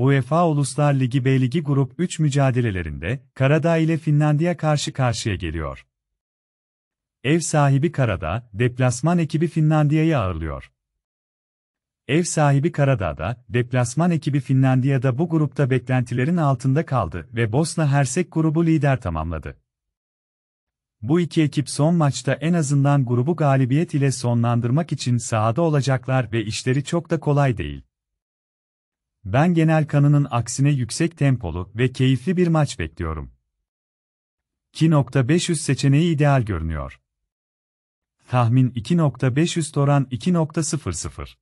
UEFA Uluslar Ligi B Ligi Grup 3 mücadelelerinde Karadağ ile Finlandiya karşı karşıya geliyor. Ev sahibi Karadağ, deplasman ekibi Finlandiya'yı ağırlıyor. Ev sahibi Karadağ'da, deplasman ekibi Finlandiya'da bu grupta beklentilerin altında kaldı ve Bosna Hersek grubu lider tamamladı. Bu iki ekip son maçta en azından grubu galibiyet ile sonlandırmak için sahada olacaklar ve işleri çok da kolay değil. Ben genel kanının aksine yüksek tempolu ve keyifli bir maç bekliyorum. 2.500 seçeneği ideal görünüyor. Tahmin 2.500 oran 2.00